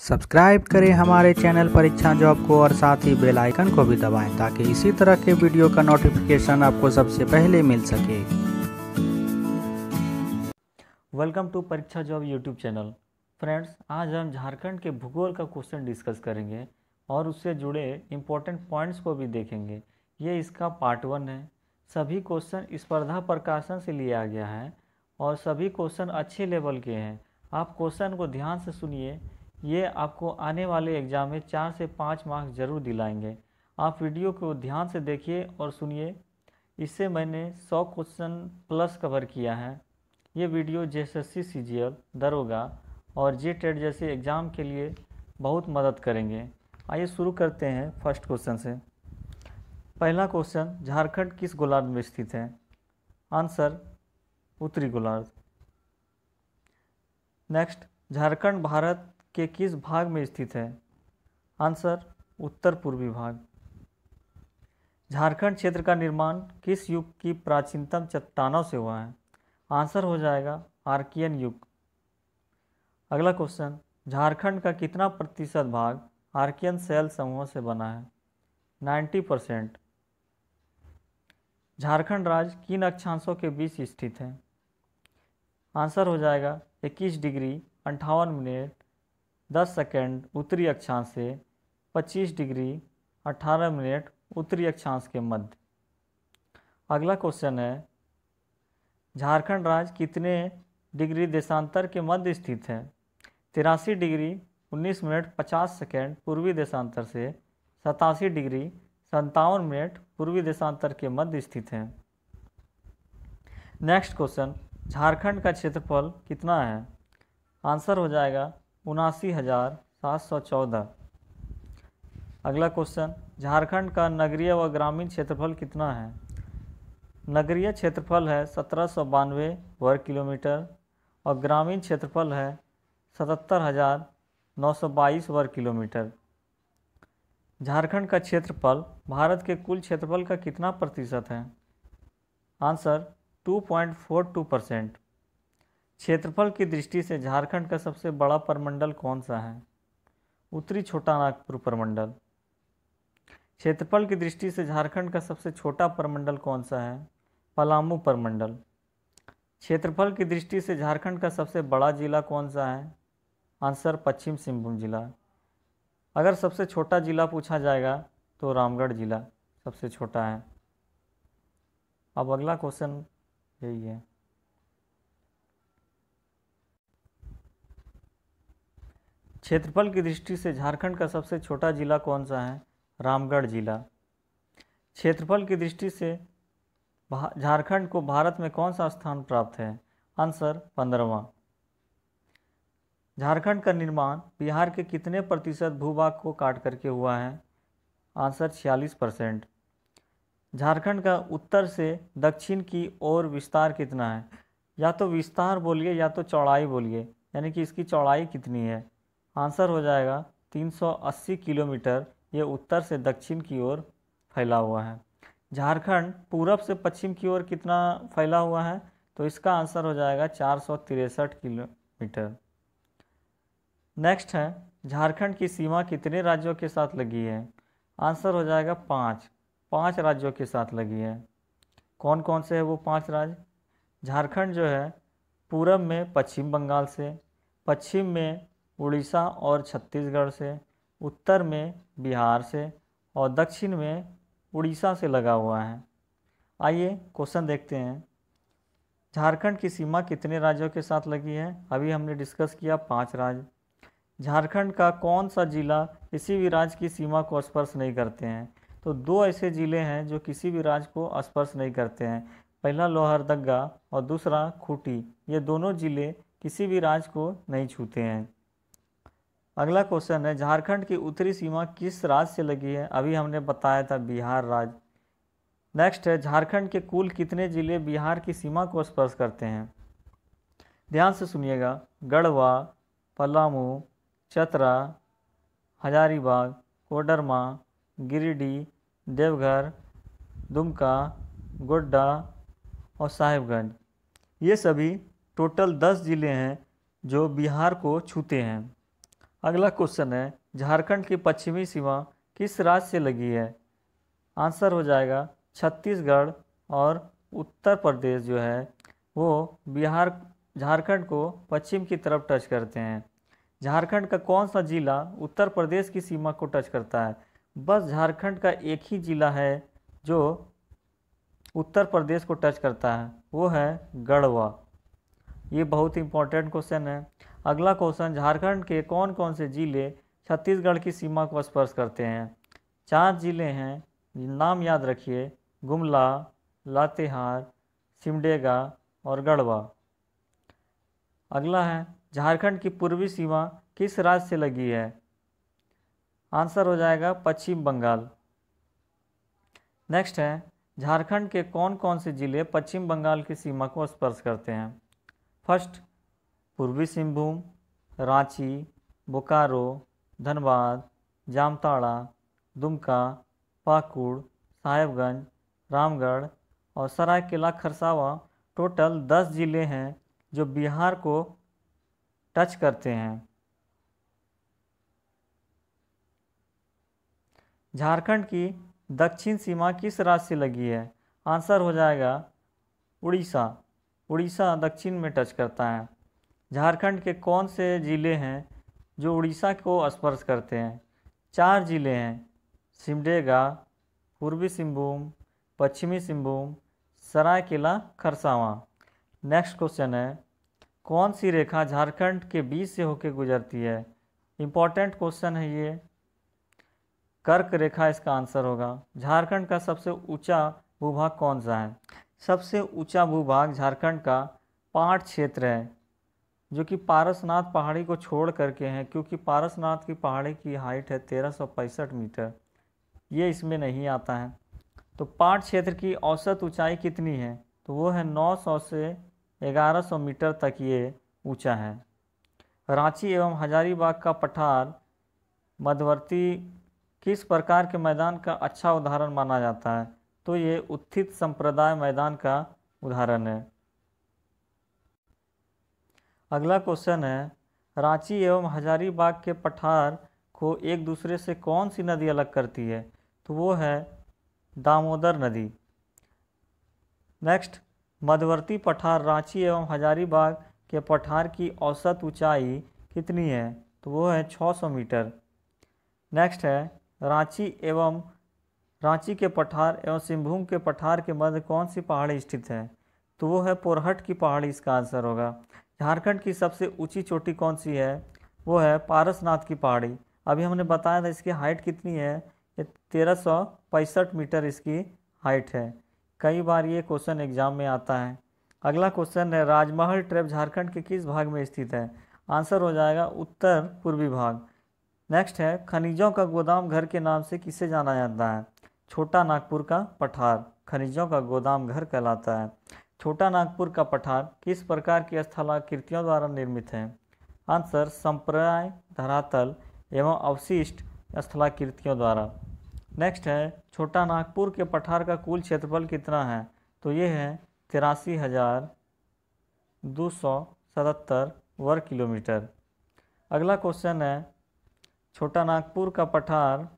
subscribe करें हमारे channel परीक्षा जॉब को और साथ ही बेल आइकन को भी दबाएं ताकि इसी तरह के वीडियो का नोटिफिकेशन आपको सबसे पहले मिल सके welcome to Pariksha job YouTube channel friends आज हम झारखंड के भूगोल का क्वेश्चन डिस्कस करेंगे और उससे जुड़े इम्पोर्टेंट पॉइंट्स को भी देखेंगे ये इसका पार्ट वन है सभी क्वेश्चन स्पर्धा प्रकाशन से लिया गया है और सभी क्वेश्चन अच्छे लेवल के हैं आप क्वेश्चन को ध्यान से सुनिए ये आपको आने वाले एग्ज़ाम में चार से पाँच मार्क्स ज़रूर दिलाएंगे आप वीडियो को ध्यान से देखिए और सुनिए इससे मैंने सौ क्वेश्चन प्लस कवर किया है ये video J S S C C G L दरोगा और जे टेट e जैसे एग्ज़ाम के लिए बहुत मदद करेंगे आइए शुरू करते हैं फर्स्ट क्वेश्चन से पहला क्वेश्चन झारखंड किस गोलार्ध में स्थित है आंसर उत्तरी गोलार्ध नेक्स्ट झारखंड भारत के किस भाग में स्थित है आंसर उत्तर पूर्वी भाग झारखंड क्षेत्र का निर्माण किस युग की प्राचीनतम चट्टानों से हुआ है आंसर हो जाएगा आर्कियन युग अगला क्वेश्चन झारखंड का कितना प्रतिशत भाग आर्कियन सेल समूह से बना है 90 परसेंट झारखंड राज्य किन अक्षांशों के बीच स्थित है आंसर हो जाएगा 21 डिग्री अंठावन मिनट 10 सेकंड उत्तरी अक्षांश से 25 डिग्री 18 मिनट उत्तरी अक्षांश के मध्य अगला क्वेश्चन है झारखंड राज्य कितने डिग्री देशांतर के मध्य स्थित है तिरासी डिग्री 19 मिनट 50 सेकंड पूर्वी देशांतर से सतासी डिग्री संतावन मिनट पूर्वी देशांतर के मध्य स्थित है नेक्स्ट क्वेश्चन झारखंड का क्षेत्रफल कितना है आंसर हो जाएगा उनासी हज़ार सात सौ चौदह अगला क्वेश्चन झारखंड का नगरीय व ग्रामीण क्षेत्रफल कितना है नगरीय क्षेत्रफल है सत्रह सौ बानवे वर्ग किलोमीटर और ग्रामीण क्षेत्रफल है सतहत्तर हज़ार नौ सौ बाईस वर्ग किलोमीटर झारखंड का क्षेत्रफल भारत के कुल क्षेत्रफल का कितना प्रतिशत है answer two point four two percent क्षेत्रफल की दृष्टि से झारखंड का सबसे बड़ा परमंडल कौन सा है उत्तरी छोटा नागपुर परमंडल क्षेत्रफल की दृष्टि से झारखंड का सबसे छोटा परमंडल कौन सा है पलामू परमंडल क्षेत्रफल की दृष्टि से झारखंड का सबसे बड़ा जिला कौन सा है आंसर पश्चिम सिंहभूम जिला अगर सबसे छोटा जिला पूछा जाएगा तो रामगढ़ जिला सबसे छोटा है अब अगला क्वेश्चन यही है क्षेत्रफल की दृष्टि से झारखंड का सबसे छोटा ज़िला कौन सा है रामगढ़ ज़िला क्षेत्रफल की दृष्टि से झारखंड को भारत में कौन सा स्थान प्राप्त है आंसर पंद्रवा झारखंड का निर्माण बिहार के कितने प्रतिशत भूभाग को काट करके हुआ है आंसर छियालीस परसेंट झारखंड का उत्तर से दक्षिण की ओर विस्तार कितना है या तो विस्तार बोलिए या तो चौड़ाई बोलिए यानी कि इसकी चौड़ाई कितनी है आंसर हो जाएगा 380 किलोमीटर ये उत्तर से दक्षिण की ओर फैला हुआ है झारखंड पूरब से पश्चिम की ओर कितना फैला हुआ है तो इसका आंसर हो जाएगा चार किलोमीटर नेक्स्ट है झारखंड की सीमा कितने राज्यों के साथ लगी है आंसर हो जाएगा पाँच पाँच राज्यों के साथ लगी है कौन कौन से है वो पाँच राज्य झारखंड जो है पूरब में पश्चिम बंगाल से पश्चिम में उड़ीसा और छत्तीसगढ़ से उत्तर में बिहार से और दक्षिण में उड़ीसा से लगा हुआ है आइए क्वेश्चन देखते हैं झारखंड की सीमा कितने राज्यों के साथ लगी है अभी हमने डिस्कस किया पांच राज्य झारखंड का कौन सा ज़िला किसी भी राज्य की सीमा को स्पर्श नहीं करते हैं तो दो ऐसे ज़िले हैं जो किसी भी राज्य को स्पर्श नहीं करते हैं पहला लोहरदगा और दूसरा खूंटी ये दोनों ज़िले किसी भी राज्य को नहीं छूते हैं अगला क्वेश्चन है झारखंड की उत्तरी सीमा किस राज्य से लगी है अभी हमने बताया था बिहार राज्य नेक्स्ट है झारखंड के कुल कितने जिले बिहार की सीमा को स्पर्श करते हैं ध्यान से सुनिएगा गढ़वा पलामू चतरा हजारीबाग कोडरमा गिरिडीह देवघर दुमका गोड्डा और साहिबगंज ये सभी टोटल दस ज़िले हैं जो बिहार को छूते हैं अगला क्वेश्चन है झारखंड की पश्चिमी सीमा किस राज्य से लगी है आंसर हो जाएगा छत्तीसगढ़ और उत्तर प्रदेश जो है वो बिहार झारखंड को पश्चिम की तरफ टच करते हैं झारखंड का कौन सा ज़िला उत्तर प्रदेश की सीमा को टच करता है बस झारखंड का एक ही ज़िला है जो उत्तर प्रदेश को टच करता है वो है गढ़वा ये बहुत इंपॉर्टेंट क्वेश्चन है अगला क्वेश्चन झारखंड के कौन कौन से ज़िले छत्तीसगढ़ की सीमा को स्पर्श करते हैं चार ज़िले हैं नाम याद रखिए गुमला लातेहार सिमडेगा और गढ़वा अगला है झारखंड की पूर्वी सीमा किस राज्य से लगी है आंसर हो जाएगा पश्चिम बंगाल नेक्स्ट है झारखंड के कौन कौन से ज़िले पश्चिम बंगाल की सीमा को स्पर्श करते हैं फर्स्ट पूर्वी सिंहभूम रांची बोकारो धनबाद जामताड़ा दुमका पाकुड़ साहेबगंज रामगढ़ और सरायकला खरसावा टोटल दस ज़िले हैं जो बिहार को टच करते हैं झारखंड की दक्षिण सीमा किस राज्य से लगी है आंसर हो जाएगा उड़ीसा उड़ीसा दक्षिण में टच करता है झारखंड के कौन से ज़िले हैं जो उड़ीसा को स्पर्श करते हैं चार ज़िले हैं सिमडेगा पूर्वी सिंहभूम पश्चिमी सिंहभूम सरायकेला खरसावां नेक्स्ट क्वेश्चन है कौन सी रेखा झारखंड के बीच से होकर गुजरती है इम्पॉर्टेंट क्वेश्चन है ये कर्क रेखा इसका आंसर होगा झारखंड का सबसे ऊंचा भूभाग कौन सा है सबसे ऊंचा भूभाग झारखंड का पाठ क्षेत्र है जो कि पारसनाथ पहाड़ी को छोड़ करके हैं क्योंकि पारसनाथ की पहाड़ी की हाइट है तेरह मीटर ये इसमें नहीं आता है तो पाट क्षेत्र की औसत ऊंचाई कितनी है तो वो है 900 से 1100 मीटर तक ये ऊंचा है रांची एवं हजारीबाग का पठार मध्यवर्ती किस प्रकार के मैदान का अच्छा उदाहरण माना जाता है तो ये उत्थित संप्रदाय मैदान का उदाहरण है अगला क्वेश्चन है रांची एवं हजारीबाग के पठार को एक दूसरे से कौन सी नदी अलग करती है तो वो है दामोदर नदी नेक्स्ट मध्यवर्ती पठार रांची एवं हजारीबाग के पठार की औसत ऊंचाई कितनी है तो वो है 600 मीटर नेक्स्ट है रांची एवं रांची के पठार एवं सिंहभूम के पठार के मध्य कौन सी पहाड़ी स्थित है तो वो है पोरहट की पहाड़ी इसका आंसर होगा झारखंड की सबसे ऊंची चोटी कौन सी है वो है पारसनाथ की पहाड़ी अभी हमने बताया था इसकी हाइट कितनी है ये तेरह सौ पैंसठ मीटर इसकी हाइट है कई बार ये क्वेश्चन एग्जाम में आता है अगला क्वेश्चन है राजमहल ट्रैप झारखंड के किस भाग में स्थित है आंसर हो जाएगा उत्तर पूर्वी भाग नेक्स्ट है खनिजों का गोदाम घर के नाम से किसे जाना जाता है छोटा नागपुर का पठार खनिजों का गोदाम घर कहलाता है छोटा नागपुर का पठार किस प्रकार की स्थलाकृतियों द्वारा निर्मित है आंसर संप्रदाय धरातल एवं अवशिष्ट स्थलाकृतियों द्वारा नेक्स्ट है छोटा नागपुर के पठार का कुल क्षेत्रफल कितना है तो ये है तिरासी हज़ार दो सौ सतहत्तर वर्ग किलोमीटर अगला क्वेश्चन है छोटा नागपुर का पठार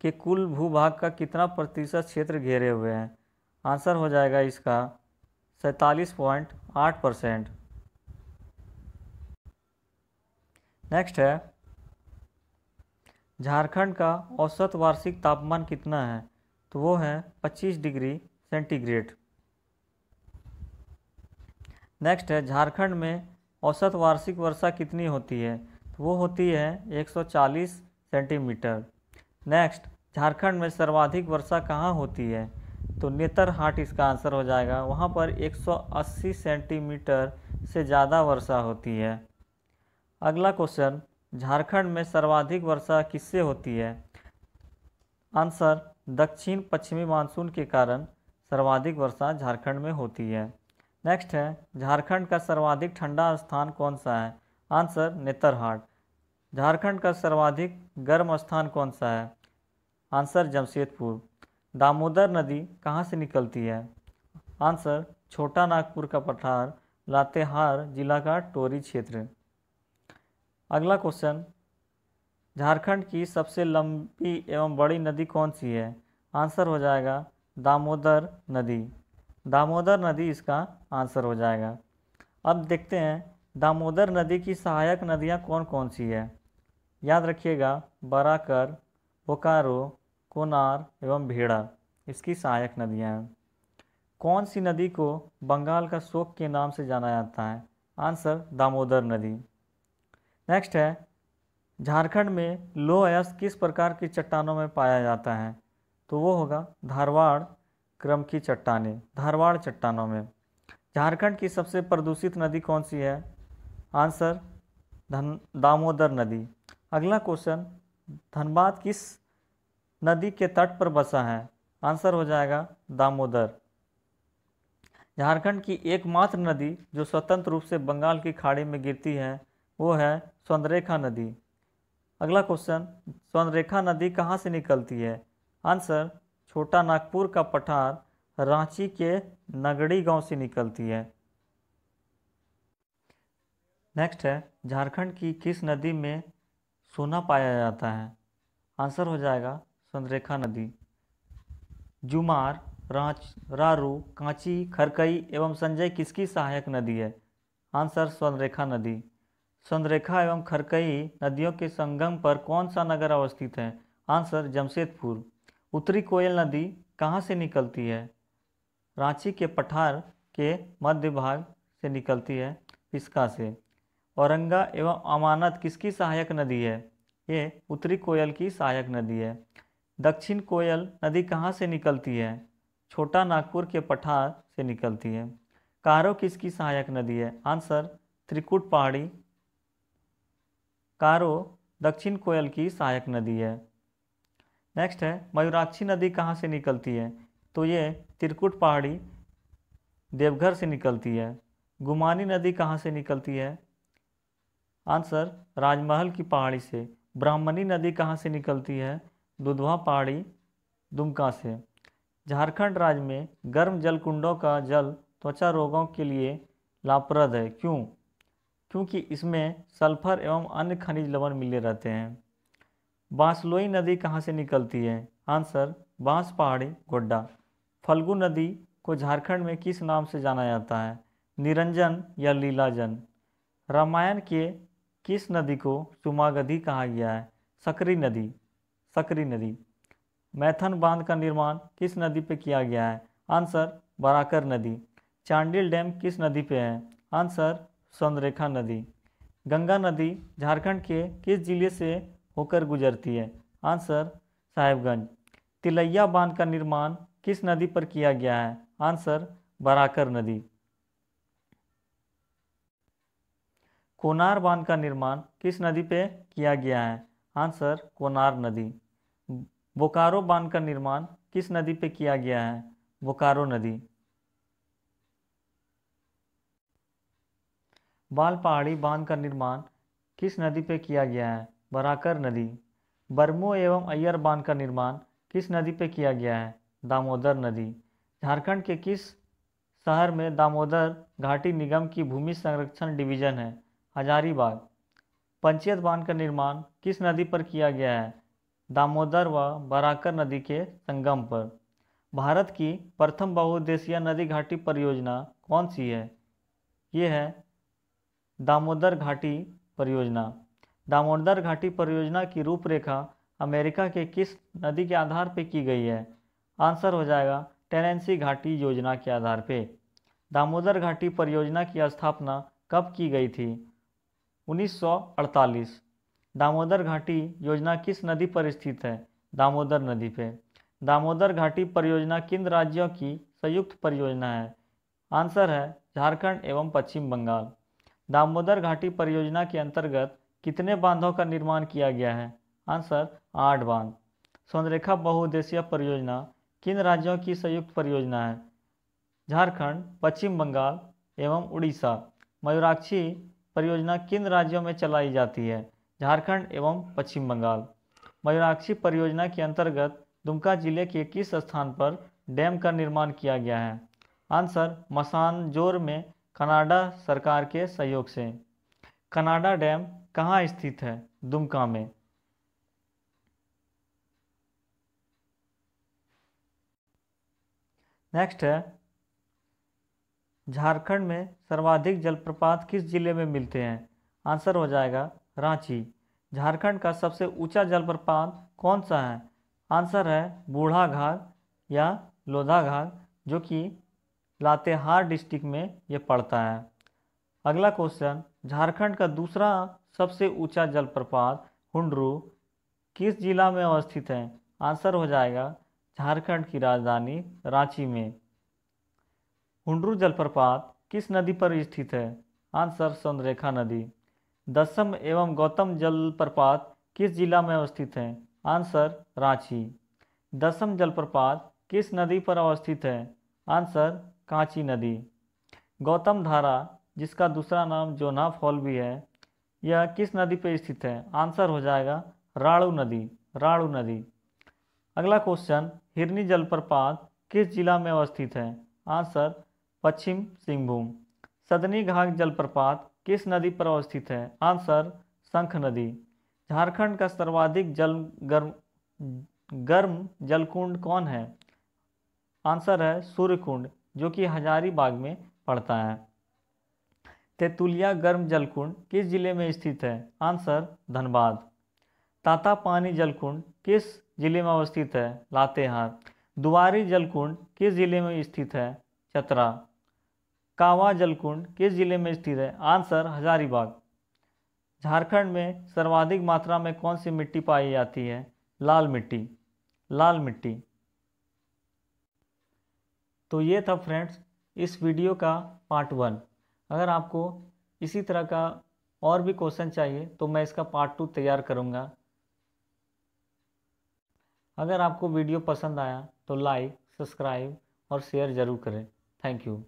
के कुल भूभाग का कितना प्रतिशत क्षेत्र घेरे हुए हैं आंसर हो जाएगा इसका सैतालीस पॉइंट आठ परसेंट नेक्स्ट है झारखंड का औसत वार्षिक तापमान कितना है तो वो है पच्चीस डिग्री सेंटीग्रेड नेक्स्ट है झारखंड में औसत वार्षिक वर्षा कितनी होती है तो वो होती है 140 सेंटीमीटर नेक्स्ट झारखंड में सर्वाधिक वर्षा कहाँ होती है तो नेतरहाट इसका आंसर हो जाएगा वहाँ पर 180 सेंटीमीटर से ज़्यादा वर्षा होती है अगला क्वेश्चन झारखंड में सर्वाधिक वर्षा किससे होती है आंसर दक्षिण पश्चिमी मानसून के कारण सर्वाधिक वर्षा झारखंड में होती है नेक्स्ट है झारखंड का सर्वाधिक ठंडा स्थान कौन सा है आंसर नेतरहाट झारखंड का सर्वाधिक गर्म स्थान कौन सा है आंसर जमशेदपुर दामोदर नदी कहाँ से निकलती है आंसर छोटा नागपुर का पठार लातेहार जिला का टोरी क्षेत्र अगला क्वेश्चन झारखंड की सबसे लंबी एवं बड़ी नदी कौन सी है आंसर हो जाएगा दामोदर नदी दामोदर नदी इसका आंसर हो जाएगा अब देखते हैं दामोदर नदी की सहायक नदियाँ कौन कौन सी है याद रखिएगा बराकर बोकारो कोनार एवं भेड़ा इसकी सहायक नदियाँ हैं कौन सी नदी को बंगाल का शोक के नाम से जाना जाता है आंसर दामोदर नदी नेक्स्ट है झारखंड में अयस किस प्रकार की चट्टानों में पाया जाता है तो वो होगा धारवाड़ क्रम की चट्टाने धारवाड़ चट्टानों में झारखंड की सबसे प्रदूषित नदी कौन सी है आंसर धन दामोदर नदी अगला क्वेश्चन धनबाद किस नदी के तट पर बसा है आंसर हो जाएगा दामोदर झारखंड की एकमात्र नदी जो स्वतंत्र रूप से बंगाल की खाड़ी में गिरती है वो है स्वर्णरेखा नदी अगला क्वेश्चन स्वर्णरेखा नदी कहाँ से निकलती है आंसर छोटा नागपुर का पठार रांची के नगड़ी गांव से निकलती है नेक्स्ट है झारखंड की किस नदी में सोना पाया जाता है आंसर हो जाएगा चंद्रेखा नदी जुमार रांच रारू कांची खरकई एवं संजय किसकी सहायक नदी है आंसर स्वर्णरेखा नदी स्वर्णरेखा एवं खरकई नदियों के संगम पर कौन सा नगर अवस्थित है आंसर जमशेदपुर उत्तरी कोयल नदी कहाँ से निकलती है रांची के पठार के मध्य भाग से निकलती है पिस्का से औरंगा एवं अमानत किसकी सहायक नदी है ये उत्तरी कोयल की सहायक नदी है दक्षिण कोयल नदी कहाँ से निकलती है छोटा नागपुर के पठार से निकलती है कारो किसकी सहायक नदी है आंसर त्रिकुट पहाड़ी कारो दक्षिण कोयल की सहायक नदी है नेक्स्ट है मयूराक्षी नदी कहाँ से निकलती है तो ये त्रिकुट पहाड़ी देवघर से निकलती है गुमानी नदी कहाँ से निकलती है आंसर राजमहल की पहाड़ी से ब्राह्मणी नदी कहाँ से निकलती है दुधवा पहाड़ी दुमका से झारखंड राज्य में गर्म जल कुंडों का जल त्वचा रोगों के लिए लाभप्रद है क्यों क्योंकि इसमें सल्फर एवं अन्य खनिज लवण मिले रहते हैं बांसलोई नदी कहाँ से निकलती है आंसर बांस पहाड़ी गोड्डा फल्गु नदी को झारखंड में किस नाम से जाना जाता है निरंजन या लीलाजन रामायण के किस नदी को चुमागधी कहा गया है सकरी नदी सकरी नदी मैथन बांध का निर्माण किस नदी पर किया गया है आंसर बराकर नदी चांडिल डैम किस नदी पर है आंसर सौंदरेखा नदी गंगा नदी झारखंड के किस जिले से होकर गुजरती है आंसर साहेबगंज तिलैया बांध का निर्माण किस नदी पर किया गया है आंसर बराकर नदी कोनार बांध का निर्माण किस नदी पर किया गया है आंसर कोनार नदी बोकारो बांध का निर्माण किस नदी पे किया गया है बोकारो नदी बाल पहाड़ी बांध का निर्माण किस नदी पे किया गया है बराकर नदी बर्मो एवं अय्यर बांध का निर्माण किस नदी पर किया गया है दामोदर नदी झारखंड के किस शहर में दामोदर घाटी निगम की भूमि संरक्षण डिवीजन है हजारीबाग पंचायत बांध का निर्माण किस नदी पर किया गया है दामोदर व बराकर नदी के संगम पर भारत की प्रथम बहुउद्देशीय नदी घाटी परियोजना कौन सी है ये है दामोदर घाटी परियोजना दामोदर घाटी परियोजना की रूपरेखा अमेरिका के किस नदी के आधार पर की गई है आंसर हो जाएगा टेनेंसी घाटी योजना के आधार पर दामोदर घाटी परियोजना की स्थापना कब की गई थी 1948 दामोदर घाटी योजना किस नदी पर स्थित है दामोदर नदी पे दामोदर घाटी परियोजना किन राज्यों की संयुक्त परियोजना है आंसर है झारखंड एवं पश्चिम बंगाल दामोदर घाटी परियोजना के अंतर्गत कितने बांधों का निर्माण किया गया है आंसर आठ बांध सौंदरेखा बहुउद्देशीय परियोजना किन राज्यों की संयुक्त परियोजना है झारखंड पश्चिम बंगाल एवं उड़ीसा मयूराक्षी परियोजना किन राज्यों में चलाई जाती है झारखंड एवं पश्चिम बंगाल मयूराक्षी परियोजना के अंतर्गत दुमका जिले के किस स्थान पर डैम का निर्माण किया गया है आंसर मसानजोर में कनाडा सरकार के सहयोग से कनाडा डैम कहाँ स्थित है दुमका में नेक्स्ट है झारखंड में सर्वाधिक जलप्रपात किस जिले में मिलते हैं आंसर हो जाएगा रांची झारखंड का सबसे ऊंचा जलप्रपात कौन सा है आंसर है बूढ़ा घाघ या लोधा घाघ जो कि लातेहार डिस्ट्रिक्ट में ये पड़ता है अगला क्वेश्चन झारखंड का दूसरा सबसे ऊंचा जलप्रपात हुंडरू किस जिला में अवस्थित है आंसर हो जाएगा झारखंड की राजधानी रांची में हुंडरू जलप्रपात किस नदी पर स्थित है आंसर चंद्ररेखा नदी दसम एवं गौतम जलप्रपात किस जिला में अवस्थित है आंसर रांची दसम जलप्रपात किस नदी पर अवस्थित है आंसर कांची नदी गौतम धारा जिसका दूसरा नाम जोना फॉल भी है यह किस नदी पर स्थित है आंसर हो जाएगा राड़ू नदी राड़ू नदी अगला क्वेश्चन हिरनी जलप्रपात किस जिला में अवस्थित है आंसर पश्चिम सिंहभूम सदनी घाघ जलप्रपात किस नदी पर अवस्थित है आंसर शंख नदी झारखंड का सर्वाधिक जल गर्म गर्म जलकुंड कौन है आंसर है सूर्यकुंड जो कि हजारीबाग में पड़ता है तेतुलिया गर्म जलकुंड किस जिले में स्थित है आंसर धनबाद ताता पानी जलकुंड किस जिले में अवस्थित है लातेहार दुआरी जलकुंड किस जिले में स्थित है चतरा कावा जलकुंड किस जिले में स्थित है आंसर हजारीबाग झारखंड में सर्वाधिक मात्रा में कौन सी मिट्टी पाई जाती है लाल मिट्टी लाल मिट्टी तो ये था फ्रेंड्स इस वीडियो का पार्ट वन अगर आपको इसी तरह का और भी क्वेश्चन चाहिए तो मैं इसका पार्ट टू तैयार करूँगा अगर आपको वीडियो पसंद आया तो लाइक सब्सक्राइब और शेयर ज़रूर करें थैंक यू